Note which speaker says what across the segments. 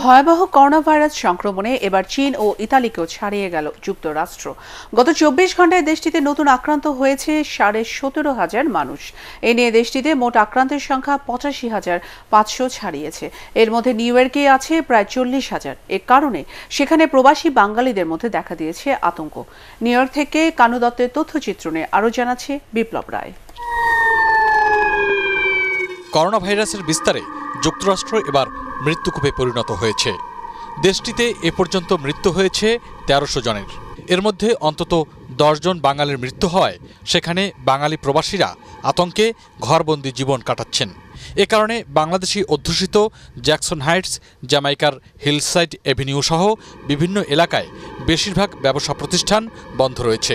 Speaker 1: ভয়াবহ corona virus সংক্রমণে এবার চীন ও ইতালিকেও ছাড়িয়ে গেল যুক্তরাষ্ট্র গত চব্বিশ ঘন্টায় দেশটিতে নতুন আক্রান্ত হয়েছে সাড়ে সতেরো হাজার মানুষ এ নিয়ে দেশটিতে মোট আক্রান্তের সংখ্যা পঁচাশি হাজার পাঁচশো ছাড়িয়েছে এর মধ্যে নিউ ইয়র্কে আছে প্রায় চল্লিশ হাজার এ কারণে সেখানে প্রবাসী বাঙালিদের মধ্যে দেখা দিয়েছে আতঙ্ক নিউ ইয়র্ক থেকে কানু দত্তের তথ্যচিত্র নিয়ে আরও জানাচ্ছে বিপ্লব রায়
Speaker 2: করোনা ভাইরাসের বিস্তারে যুক্তরাষ্ট্র এবার মৃত্যুকূপে পরিণত হয়েছে দেশটিতে এ পর্যন্ত মৃত্যু হয়েছে তেরোশো জনের এর মধ্যে অন্তত দশজন বাঙালির মৃত্যু হয় সেখানে বাঙালি প্রবাসীরা আতঙ্কে ঘরবন্দি জীবন কাটাচ্ছেন এ কারণে বাংলাদেশি অধ্যুষিত জ্যাকসন হাইটস জ্যামাইকার হিলসাইড এভিনিউ সহ বিভিন্ন এলাকায় বেশিরভাগ ব্যবসা প্রতিষ্ঠান বন্ধ রয়েছে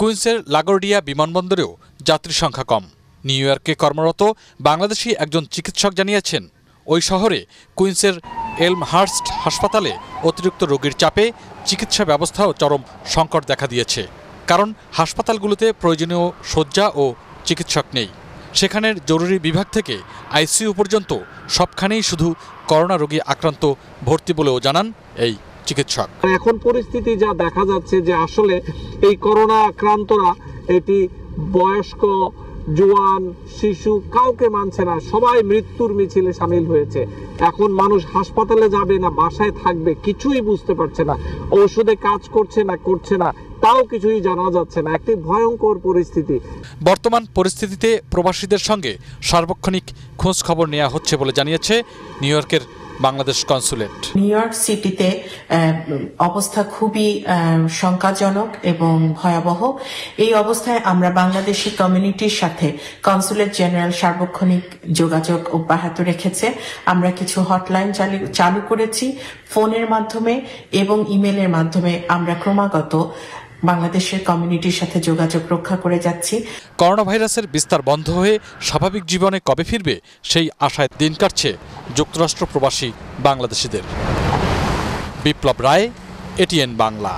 Speaker 2: কুইন্সের লাগোর্ডিয়া বিমানবন্দরেও যাত্রী সংখ্যা কম নিউ ইয়র্কে কর্মরত বাংলাদেশি একজন চিকিৎসক জানিয়েছেন ওই শহরে কুইন্সের এলমহার্স্ট হাসপাতালে অতিরিক্ত রোগীর চাপে চিকিৎসা ব্যবস্থাও চরম সংকট দেখা দিয়েছে কারণ হাসপাতালগুলোতে প্রয়োজনীয় শয্যা ও চিকিৎসক নেই সেখানের জরুরি বিভাগ থেকে আইসিইউ পর্যন্ত সবখানেই শুধু করোনা রোগী আক্রান্ত ভর্তি বলেও জানান এই চিকিৎসক
Speaker 3: এখন পরিস্থিতি যা দেখা যাচ্ছে যে আসলে এই করোনা আক্রান্তরা এটি বয়স্ক জুয়ান শিশু কাউকে মানছে না সবাই মৃত্যুর মিছিলে সামিল হয়েছে এখন মানুষ হাসপাতালে যাবে না বাসায় থাকবে কিছুই বুঝতে পারছে না ঔষধে কাজ করছে না করছে না তাও কিছুই জানা যাচ্ছে না একটি ভয়ঙ্কর পরিস্থিতি বর্তমান
Speaker 2: পরিস্থিতিতে প্রবাসীদের সঙ্গে সার্বক্ষণিক খোঁজ খবর নেওয়া হচ্ছে বলে জানিয়েছে নিউ ইয়র্কের বাংলাদেশ কনসুলেট
Speaker 4: নিউ ইয়র্ক সিটিতে অবস্থা খুবই শঙ্কাজনক এবং ভয়াবহ এই অবস্থায় আমরা বাংলাদেশি কমিউনিটির সাথে কনসুলেট জেনারেল সার্বক্ষণিক যোগাযোগ অব্যাহত রেখেছে আমরা কিছু হটলাইন চালু করেছি ফোনের মাধ্যমে এবং ইমেলের মাধ্যমে আমরা ক্রমাগত বাংলাদেশের কমিউনিটির সাথে যোগাযোগ রক্ষা করে যাচ্ছি করোনা ভাইরাসের
Speaker 2: বিস্তার বন্ধ হয়ে স্বাভাবিক জীবনে কবে ফিরবে সেই আশায় দিন কাটছে যুক্তরাষ্ট্র প্রবাসী বাংলাদেশিদের বিপ্লব রায় এটিএন বাংলা